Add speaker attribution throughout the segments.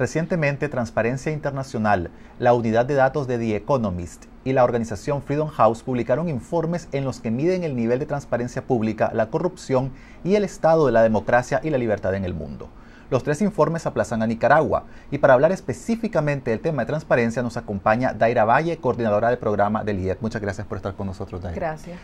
Speaker 1: Recientemente, Transparencia Internacional, la unidad de datos de The Economist y la organización Freedom House publicaron informes en los que miden el nivel de transparencia pública, la corrupción y el estado de la democracia y la libertad en el mundo. Los tres informes aplazan a Nicaragua y para hablar específicamente del tema de transparencia nos acompaña Daira Valle, coordinadora del programa del IED. Muchas gracias por estar con nosotros, Daira. Gracias.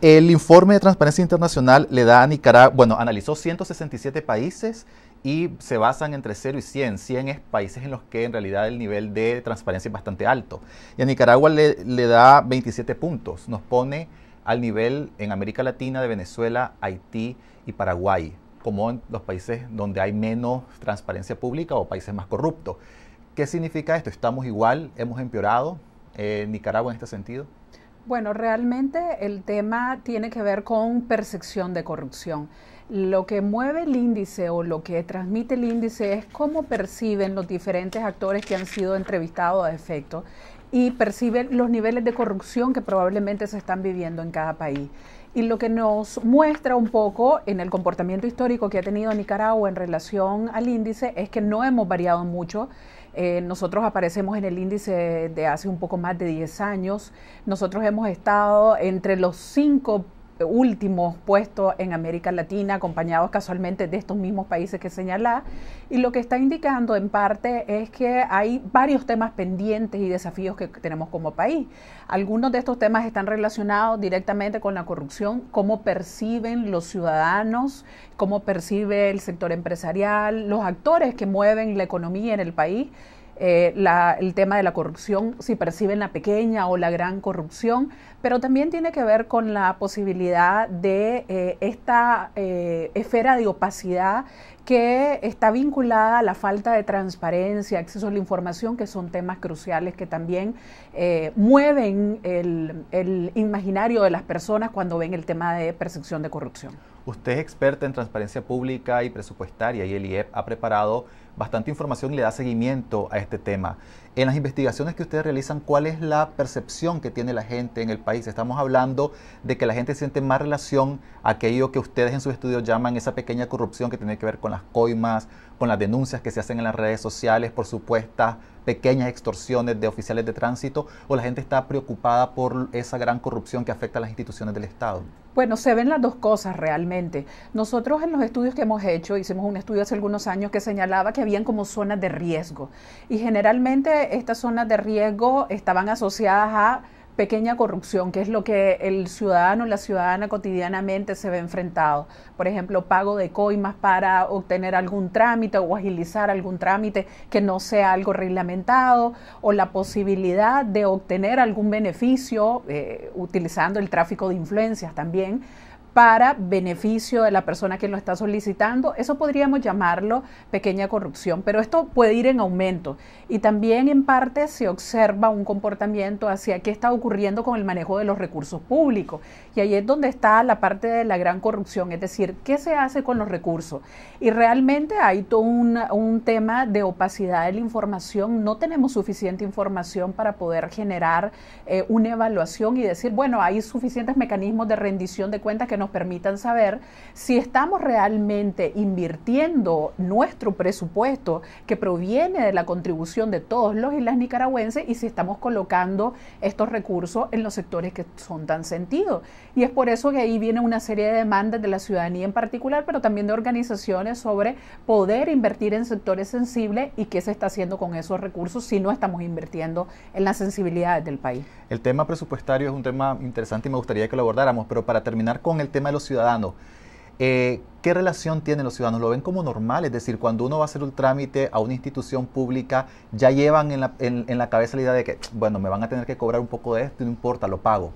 Speaker 1: El informe de Transparencia Internacional le da a Nicaragua, bueno, analizó 167 países y se basan entre 0 y 100. 100 es países en los que en realidad el nivel de transparencia es bastante alto. Y a Nicaragua le, da 27 puntos, nos pone al nivel en América Latina de Venezuela, Haití y Paraguay, como en los países donde hay menos transparencia pública o países más corruptos. ¿Qué significa esto? ¿Estamos igual? ¿Hemos empeorado eh, Nicaragua en este sentido?
Speaker 2: Bueno, realmente el tema tiene que ver con percepción de corrupción. Lo que mueve el índice o lo que transmite el índice es cómo perciben los diferentes actores que han sido entrevistados a efecto y perciben los niveles de corrupción que probablemente se están viviendo en cada país. Y lo que nos muestra un poco en el comportamiento histórico que ha tenido Nicaragua en relación al índice es que no hemos variado mucho eh, nosotros aparecemos en el índice de hace un poco más de 10 años. Nosotros hemos estado entre los cinco últimos puestos en América Latina, acompañados casualmente de estos mismos países que señala Y lo que está indicando en parte es que hay varios temas pendientes y desafíos que tenemos como país. Algunos de estos temas están relacionados directamente con la corrupción, cómo perciben los ciudadanos, cómo percibe el sector empresarial, los actores que mueven la economía en el país eh, el tema de la corrupción, si perciben la pequeña o la gran corrupción, pero también tiene que ver con la posibilidad de eh, esta eh, esfera de opacidad que está vinculada a la falta de transparencia, acceso a la información, que son temas cruciales que también mueven el, el, imaginario de las personas cuando ven el tema de percepción de corrupción.
Speaker 1: Usted es experta en transparencia pública y presupuestaria y el IEP ha preparado bastante información y le da seguimiento a este tema. En las investigaciones que ustedes realizan, ¿cuál es la percepción que tiene la gente en el país? Estamos hablando de que la gente siente más relación a aquello que ustedes en sus estudios llaman esa pequeña corrupción que tiene que ver con las coimas, con las denuncias que se hacen en las redes sociales por supuestas pequeñas extorsiones de oficiales de tránsito, o la gente está preocupada por esa gran corrupción que afecta a las instituciones del Estado?
Speaker 2: Bueno, se ven las dos cosas realmente. Nosotros en los estudios que hemos hecho, hicimos un estudio hace algunos años que señalaba que habían como zonas de riesgo y generalmente estas zonas de riesgo estaban asociadas a pequeña corrupción, que es lo que el ciudadano, o la ciudadana cotidianamente se ve enfrentado. Por ejemplo, pago de coimas para obtener algún trámite o agilizar algún trámite que no sea algo reglamentado, o la posibilidad de obtener algún beneficio eh, utilizando el tráfico de influencias también para beneficio de la persona que lo está solicitando. Eso podríamos llamarlo pequeña corrupción, pero esto puede ir en aumento. Y también en parte se observa un comportamiento hacia qué está ocurriendo con el manejo de los recursos públicos. Y ahí es donde está la parte de la gran corrupción, es decir, qué se hace con los recursos. Y realmente hay todo un, tema de opacidad de la información. No tenemos suficiente información para poder generar eh, una evaluación y decir, bueno, hay suficientes mecanismos de rendición de cuentas que no nos permitan saber si estamos realmente invirtiendo nuestro presupuesto que proviene de la contribución de todos los islas nicaragüenses y si estamos colocando estos recursos en los sectores que son tan sentidos. Y es por eso que ahí viene una serie de demandas de la ciudadanía en particular, pero también de organizaciones sobre poder invertir en sectores sensibles y qué se está haciendo con esos recursos si no estamos invirtiendo en las sensibilidades del país.
Speaker 1: El tema presupuestario es un tema interesante y me gustaría que lo abordáramos, pero para terminar con el tema de los ciudadanos. Eh, ¿Qué relación tienen los ciudadanos? ¿Lo ven como normal? Es decir, cuando uno va a hacer un trámite a una institución pública, ya llevan en la, en la cabeza la idea de que, bueno, me van a tener que cobrar un poco de esto, no importa, lo pago.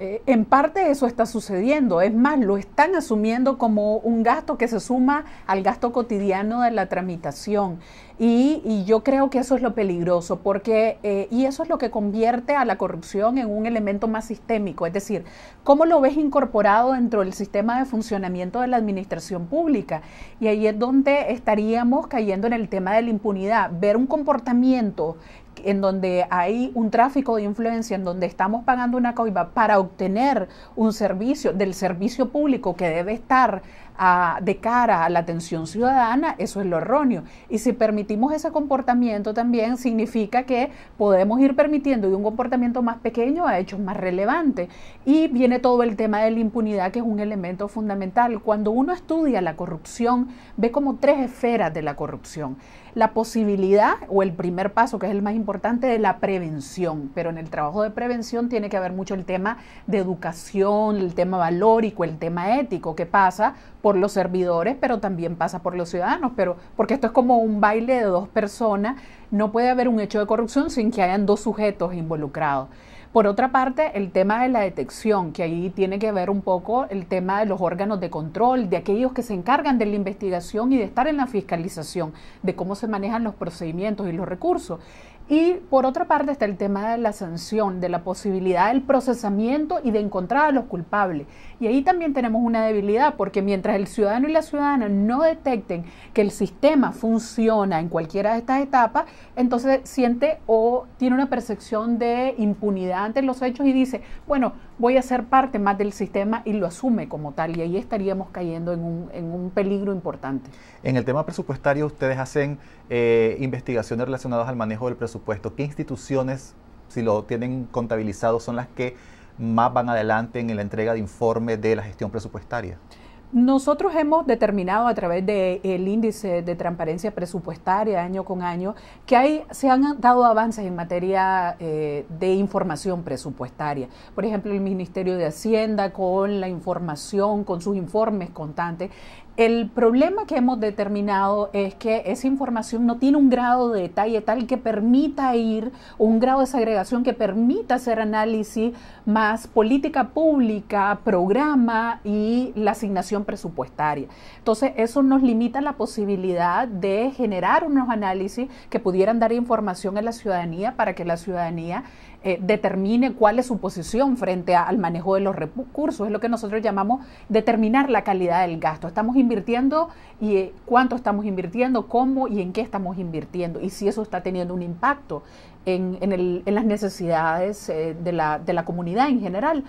Speaker 2: Eh, en parte eso está sucediendo, es más, lo están asumiendo como un gasto que se suma al gasto cotidiano de la tramitación. Y, yo creo que eso es lo peligroso, porque, eh, y eso es lo que convierte a la corrupción en un elemento más sistémico, es decir, cómo lo ves incorporado dentro del sistema de funcionamiento de la administración pública. Y ahí es donde estaríamos cayendo en el tema de la impunidad, ver un comportamiento en donde hay un tráfico de influencia, en donde estamos pagando una coiba para obtener un servicio del servicio público que debe estar ah, de cara a la atención ciudadana, eso es lo erróneo. Y si permitimos ese comportamiento también significa que podemos ir permitiendo de un comportamiento más pequeño a hechos más relevantes. Y viene todo el tema de la impunidad, que es un elemento fundamental. Cuando uno estudia la corrupción, ve como tres esferas de la corrupción la posibilidad o el primer paso, que es el más importante, de la prevención. Pero en el trabajo de prevención tiene que haber mucho el tema de educación, el tema valórico, el tema ético, que pasa por los servidores, pero también pasa por los ciudadanos. Pero, porque esto es como un baile de dos personas, no puede haber un hecho de corrupción sin que hayan dos sujetos involucrados. Por otra parte, el tema de la detección, que ahí tiene que ver un poco el tema de los órganos de control, de aquellos que se encargan de la investigación y de estar en la fiscalización, de cómo se manejan los procedimientos y los recursos. Y por otra parte está el tema de la sanción, de la posibilidad del procesamiento y de encontrar a los culpables. Y ahí también tenemos una debilidad, porque mientras el ciudadano y la ciudadana no detecten que el sistema funciona en cualquiera de estas etapas, entonces siente o tiene una percepción de impunidad ante los hechos y dice, bueno, voy a ser parte más del sistema y lo asume como tal. Y ahí estaríamos cayendo en
Speaker 1: un, peligro importante. En el tema presupuestario, ustedes hacen eh, investigaciones relacionadas al manejo del presupuesto qué instituciones, si lo tienen contabilizado, son las que más van adelante en la entrega de informes de la gestión presupuestaria?
Speaker 2: Nosotros hemos determinado a través del índice de transparencia presupuestaria año con año que hay, se han dado avances en materia eh, de información presupuestaria. Por ejemplo, el Ministerio de Hacienda con la información, con sus informes constantes, el problema que hemos determinado es que esa información no tiene un grado de detalle tal que permita ir, un grado de segregación que permita hacer análisis más política pública, programa y la asignación presupuestaria. Entonces, eso nos limita la posibilidad de generar unos análisis que pudieran dar información a la ciudadanía para que la ciudadanía eh, determine cuál es su posición frente al manejo de los recursos. Es lo que nosotros llamamos determinar la calidad del gasto. Estamos invirtiendo y eh, cuánto estamos invirtiendo, cómo y en qué estamos invirtiendo y si eso está teniendo un impacto en, las necesidades eh, de, la, de la comunidad en general.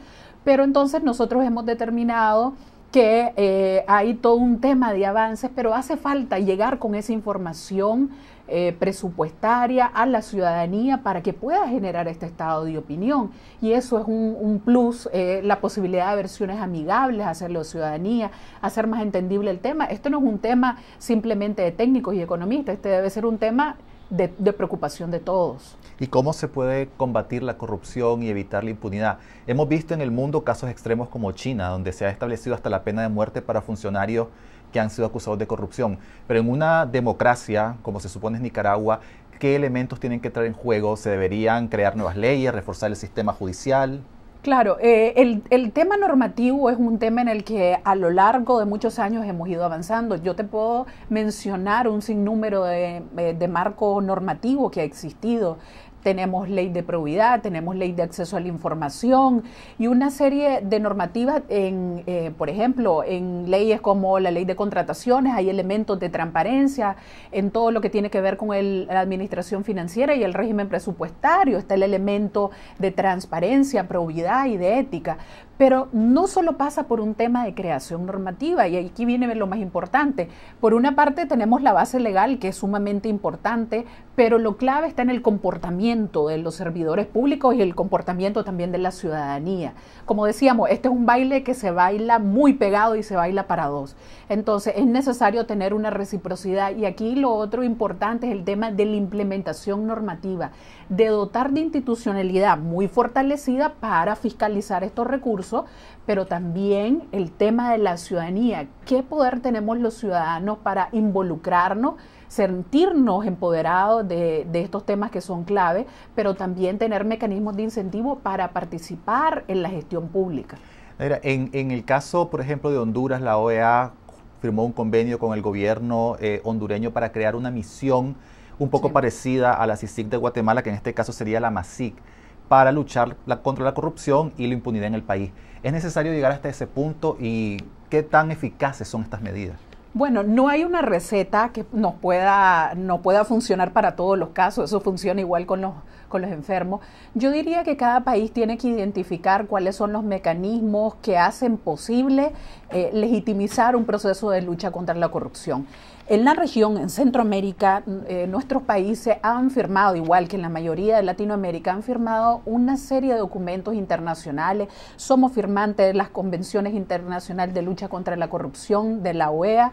Speaker 2: Pero entonces nosotros hemos determinado que hay todo un tema de avances, pero hace falta llegar con esa información eh, presupuestaria a la ciudadanía para que pueda generar este estado de opinión. Y eso es un, plus, eh, la posibilidad de versiones amigables, hacerlo ciudadanía, hacer más entendible el tema. Esto no es un tema simplemente de técnicos y economistas, este debe ser un tema de, preocupación de todos.
Speaker 1: ¿Y cómo se puede combatir la corrupción y evitar la impunidad? Hemos visto en el mundo casos extremos como China, donde se ha establecido hasta la pena de muerte para funcionarios que han sido acusados de corrupción. Pero en una democracia, como se supone es Nicaragua, ¿qué elementos tienen que entrar en juego? ¿Se deberían crear nuevas leyes, reforzar el sistema judicial?
Speaker 2: Claro, eh, el, tema normativo es un tema en el que a lo largo de muchos años hemos ido avanzando. Yo te puedo mencionar un sinnúmero de, eh, de marco normativo que ha existido tenemos ley de probidad, tenemos ley de acceso a la información y una serie de normativas, en, eh, por ejemplo, en leyes como la ley de contrataciones, hay elementos de transparencia en todo lo que tiene que ver con la administración financiera y el régimen presupuestario, está el elemento de transparencia, probidad y de ética. Pero no solo pasa por un tema de creación normativa, y aquí viene lo más importante. Por una parte tenemos la base legal, que es sumamente importante, pero lo clave está en el comportamiento de los servidores públicos y el comportamiento también de la ciudadanía. Como decíamos, este es un baile que se baila muy pegado y se baila para dos. Entonces es necesario tener una reciprocidad. Y aquí lo otro importante es el tema de la implementación normativa, de dotar de institucionalidad muy fortalecida para fiscalizar estos recursos pero también el tema de la ciudadanía. ¿Qué poder tenemos los ciudadanos para involucrarnos, sentirnos empoderados de, estos temas que son clave, pero también tener mecanismos de incentivo para participar en la gestión pública?
Speaker 1: en, el caso, por ejemplo, de Honduras, la OEA firmó un convenio con el gobierno eh, hondureño para crear una misión un poco parecida a la CICIC de Guatemala, que en este caso sería la MASIC para luchar contra la corrupción y la impunidad en el país. Es necesario llegar hasta ese punto y qué tan eficaces son estas medidas.
Speaker 2: Bueno, no hay una receta que nos pueda, no pueda funcionar para todos los casos, eso funciona igual con los, enfermos. Yo diría que cada país tiene que identificar cuáles son los mecanismos que hacen posible eh, legitimizar un proceso de lucha contra la corrupción. En la región, en Centroamérica, eh, nuestros países han firmado, igual que en la mayoría de Latinoamérica, han firmado una serie de documentos internacionales. Somos firmantes de las convenciones internacionales de lucha contra la corrupción de la OEA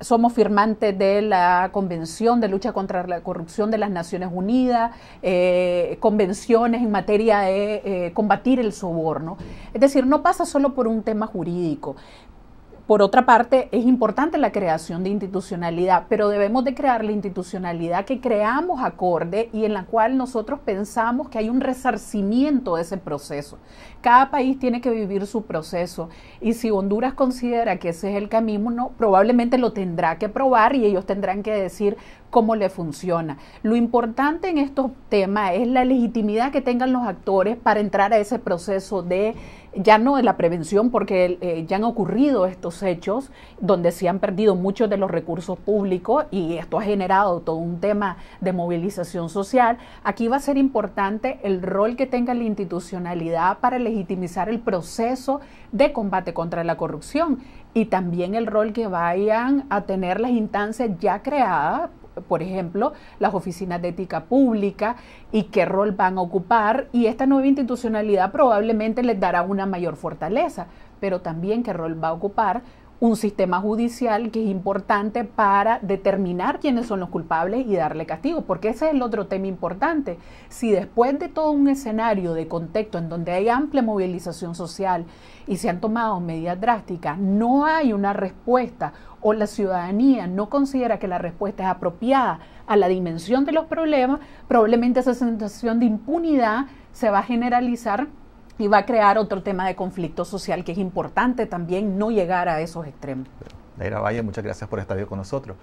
Speaker 2: somos firmantes de la Convención de Lucha contra la Corrupción de las Naciones Unidas, eh, convenciones en materia de eh, combatir el soborno. Es decir, no pasa solo por un tema jurídico. Por otra parte, es importante la creación de institucionalidad, pero debemos de crear la institucionalidad que creamos acorde y en la cual nosotros pensamos que hay un resarcimiento de ese proceso. Cada país tiene que vivir su proceso y si Honduras considera que ese es el camino, probablemente lo tendrá que probar y ellos tendrán que decir cómo le funciona. Lo importante en estos temas es la legitimidad que tengan los actores para entrar a ese proceso de, ya no de la prevención, porque eh, ya han ocurrido estos hechos donde se han perdido muchos de los recursos públicos y esto ha generado todo un tema de movilización social. Aquí va a ser importante el rol que tenga la institucionalidad para legitimizar el proceso de combate contra la corrupción y también el rol que vayan a tener las instancias ya creadas por ejemplo, las oficinas de ética pública y qué rol van a ocupar. Y esta nueva institucionalidad probablemente les dará una mayor fortaleza, pero también qué rol va a ocupar un sistema judicial que es importante para determinar quiénes son los culpables y darle castigo, porque ese es el otro tema importante. Si después de todo un escenario de contexto en donde hay amplia movilización social y se han tomado medidas drásticas, no hay una respuesta o la ciudadanía no considera que la respuesta es apropiada a la dimensión de los problemas, probablemente esa sensación de impunidad se va a generalizar y va a crear otro tema de conflicto social que es importante también no llegar a esos extremos.
Speaker 1: Daira Valle, muchas gracias por estar hoy con nosotros.